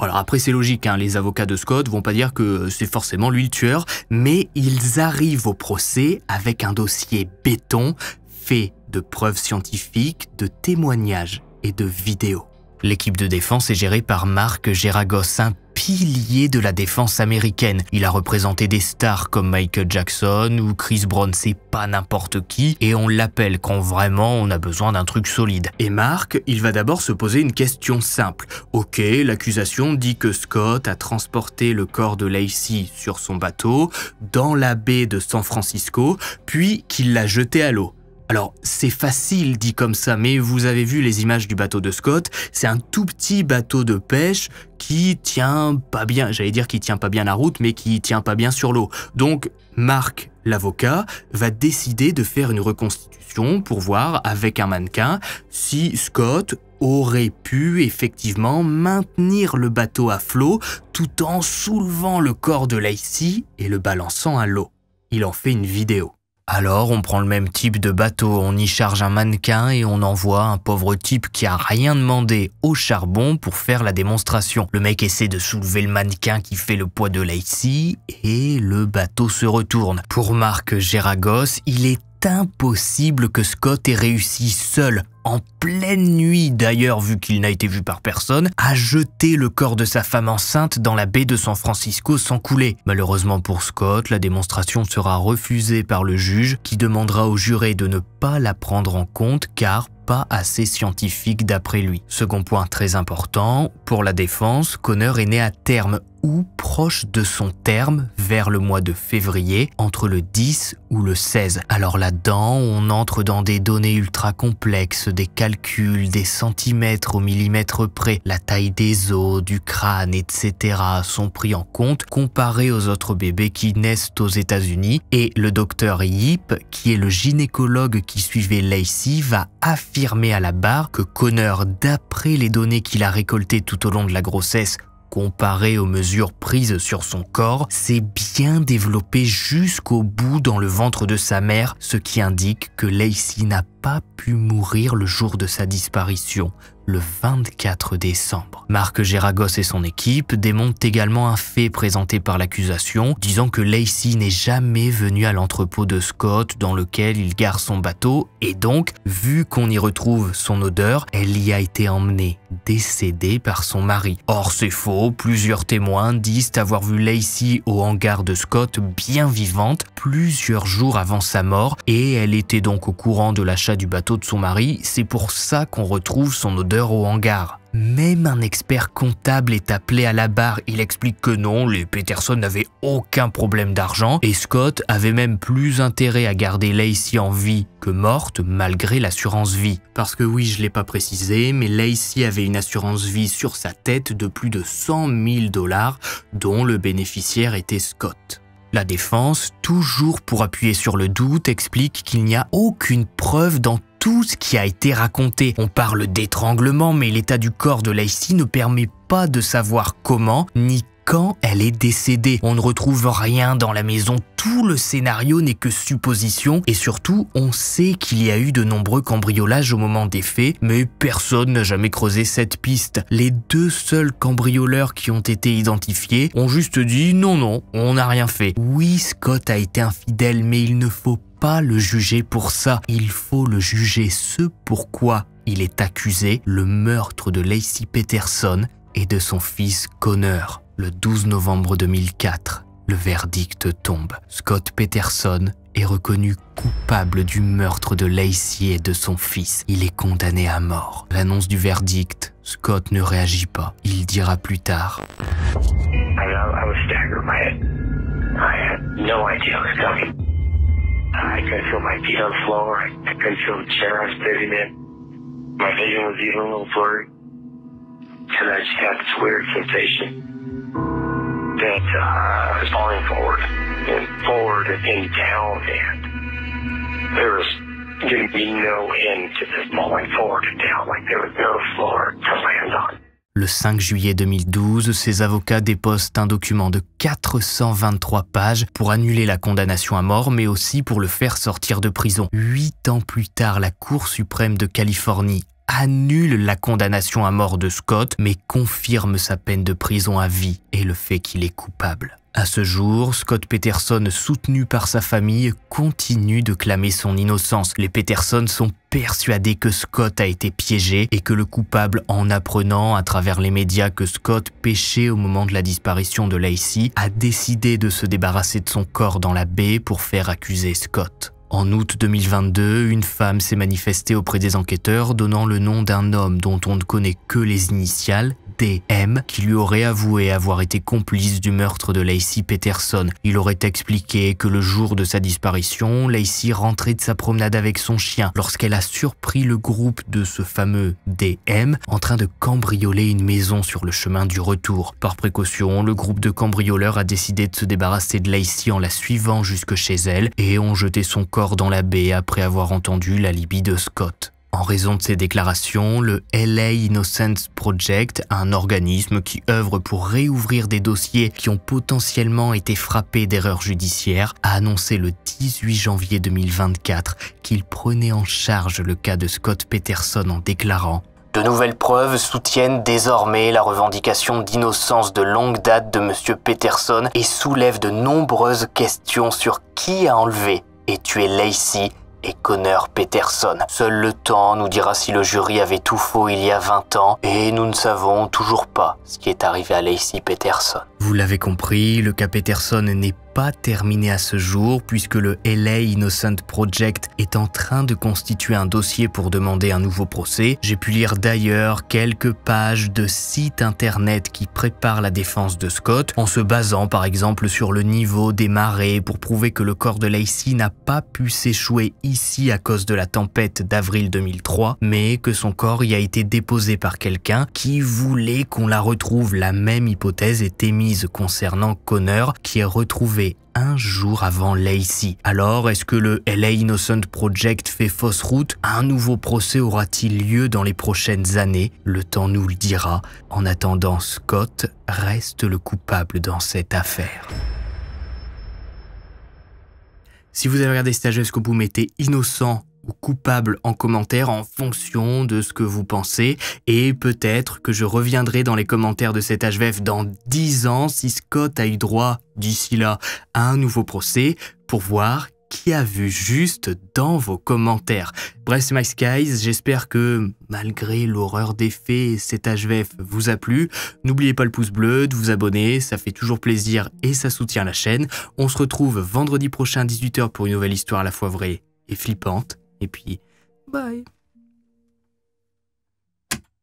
Alors après c'est logique, hein. les avocats de Scott vont pas dire que c'est forcément lui le tueur, mais ils arrivent au procès avec un dossier béton fait de preuves scientifiques, de témoignages et de vidéos. L'équipe de défense est gérée par Marc Géragos, un pilier de la défense américaine. Il a représenté des stars comme Michael Jackson ou Chris Brown, c'est pas n'importe qui, et on l'appelle quand vraiment on a besoin d'un truc solide. Et Mark, il va d'abord se poser une question simple. Ok, l'accusation dit que Scott a transporté le corps de Lacey sur son bateau, dans la baie de San Francisco, puis qu'il l'a jeté à l'eau. Alors, c'est facile dit comme ça, mais vous avez vu les images du bateau de Scott, c'est un tout petit bateau de pêche qui tient pas bien, j'allais dire qui tient pas bien la route, mais qui tient pas bien sur l'eau. Donc, Marc, l'avocat, va décider de faire une reconstitution pour voir avec un mannequin si Scott aurait pu effectivement maintenir le bateau à flot tout en soulevant le corps de Lacey et le balançant à l'eau. Il en fait une vidéo. Alors on prend le même type de bateau, on y charge un mannequin et on envoie un pauvre type qui a rien demandé au charbon pour faire la démonstration. Le mec essaie de soulever le mannequin qui fait le poids de Lacey et le bateau se retourne. Pour Marc Géragos, il est impossible que Scott ait réussi seul, en pleine nuit d'ailleurs vu qu'il n'a été vu par personne, à jeter le corps de sa femme enceinte dans la baie de San Francisco sans couler. Malheureusement pour Scott, la démonstration sera refusée par le juge qui demandera au juré de ne pas la prendre en compte car pas assez scientifique d'après lui. Second point très important, pour la défense, Connor est né à terme ou proche de son terme vers le mois de février, entre le 10 ou le 16. Alors là-dedans, on entre dans des données ultra complexes, des calculs, des centimètres au millimètre près, la taille des os, du crâne, etc. sont pris en compte comparés aux autres bébés qui naissent aux États-Unis. Et le docteur Yip, qui est le gynécologue qui suivait Lacey, va affirmer à la barre que Connor, d'après les données qu'il a récoltées tout au long de la grossesse, Comparé aux mesures prises sur son corps, s'est bien développé jusqu'au bout dans le ventre de sa mère, ce qui indique que Lacey n'a pas pu mourir le jour de sa disparition, le 24 décembre. Marc Géragos et son équipe démontent également un fait présenté par l'accusation, disant que Lacey n'est jamais venue à l'entrepôt de Scott dans lequel il gare son bateau, et donc, vu qu'on y retrouve son odeur, elle y a été emmenée, décédée par son mari. Or, c'est faux, plusieurs témoins disent avoir vu Lacey au hangar de Scott bien vivante plusieurs jours avant sa mort, et elle était donc au courant de l'achat du bateau de son mari, c'est pour ça qu'on retrouve son odeur au hangar. Même un expert comptable est appelé à la barre. Il explique que non, les Peterson n'avaient aucun problème d'argent et Scott avait même plus intérêt à garder Lacey en vie que morte malgré l'assurance vie. Parce que oui, je l'ai pas précisé, mais Lacey avait une assurance vie sur sa tête de plus de 100 000 dollars dont le bénéficiaire était Scott. La défense, toujours pour appuyer sur le doute, explique qu'il n'y a aucune preuve dans tout ce qui a été raconté. On parle d'étranglement, mais l'état du corps de Lacey ne permet pas de savoir comment ni quand elle est décédée. On ne retrouve rien dans la maison, tout le scénario n'est que supposition, et surtout, on sait qu'il y a eu de nombreux cambriolages au moment des faits, mais personne n'a jamais creusé cette piste. Les deux seuls cambrioleurs qui ont été identifiés ont juste dit non, non, on n'a rien fait. Oui, Scott a été infidèle, mais il ne faut pas le juger pour ça, il faut le juger ce pourquoi il est accusé, le meurtre de Lacey Peterson et de son fils Connor. Le 12 novembre 2004, le verdict tombe. Scott Peterson est reconnu coupable du meurtre de Lacey et de son fils. Il est condamné à mort. L'annonce du verdict, Scott ne réagit pas. Il dira plus tard. I could feel my feet on the floor. I could feel the chair I was sitting in. My vision was even a little blurry. And I just got this weird sensation that uh, I was falling forward and forward and down and there was going to be no end to this falling forward and down. Like there was no floor to land on. Le 5 juillet 2012, ses avocats déposent un document de 423 pages pour annuler la condamnation à mort, mais aussi pour le faire sortir de prison. Huit ans plus tard, la Cour suprême de Californie annule la condamnation à mort de Scott, mais confirme sa peine de prison à vie et le fait qu'il est coupable. À ce jour, Scott Peterson, soutenu par sa famille, continue de clamer son innocence. Les Peterson sont persuadés que Scott a été piégé et que le coupable, en apprenant à travers les médias que Scott pêchait au moment de la disparition de Lacey, a décidé de se débarrasser de son corps dans la baie pour faire accuser Scott. En août 2022, une femme s'est manifestée auprès des enquêteurs donnant le nom d'un homme dont on ne connaît que les initiales D.M. qui lui aurait avoué avoir été complice du meurtre de Lacey Peterson. Il aurait expliqué que le jour de sa disparition, Lacey rentrait de sa promenade avec son chien lorsqu'elle a surpris le groupe de ce fameux D.M. en train de cambrioler une maison sur le chemin du retour. Par précaution, le groupe de cambrioleurs a décidé de se débarrasser de Lacey en la suivant jusque chez elle et ont jeté son corps dans la baie après avoir entendu l'alibi de Scott. En raison de ces déclarations, le LA Innocence Project, un organisme qui œuvre pour réouvrir des dossiers qui ont potentiellement été frappés d'erreurs judiciaires, a annoncé le 18 janvier 2024 qu'il prenait en charge le cas de Scott Peterson en déclarant de nouvelles preuves soutiennent désormais la revendication d'innocence de longue date de M. Peterson et soulèvent de nombreuses questions sur qui a enlevé et tué Lacey et Connor Peterson. Seul le temps nous dira si le jury avait tout faux il y a 20 ans et nous ne savons toujours pas ce qui est arrivé à Lacey Peterson. Vous l'avez compris, le cas Peterson n'est pas terminé à ce jour puisque le LA Innocent Project est en train de constituer un dossier pour demander un nouveau procès. J'ai pu lire d'ailleurs quelques pages de sites internet qui préparent la défense de Scott en se basant par exemple sur le niveau des marées pour prouver que le corps de Lacey n'a pas pu s'échouer ici à cause de la tempête d'avril 2003 mais que son corps y a été déposé par quelqu'un qui voulait qu'on la retrouve. La même hypothèse est émise concernant Connor qui est retrouvé un jour avant Lacey. Alors, est-ce que le LA Innocent Project fait fausse route Un nouveau procès aura-t-il lieu dans les prochaines années Le temps nous le dira. En attendant, Scott reste le coupable dans cette affaire. Si vous avez regardé cet que vous mettez innocent ou coupable en commentaire en fonction de ce que vous pensez et peut-être que je reviendrai dans les commentaires de cet HVF dans 10 ans si Scott a eu droit d'ici là à un nouveau procès pour voir qui a vu juste dans vos commentaires. Bref, c'est Max j'espère que malgré l'horreur des faits, cet HVF vous a plu. N'oubliez pas le pouce bleu, de vous abonner, ça fait toujours plaisir et ça soutient la chaîne. On se retrouve vendredi prochain 18h pour une nouvelle histoire à la fois vraie et flippante. Et puis, bye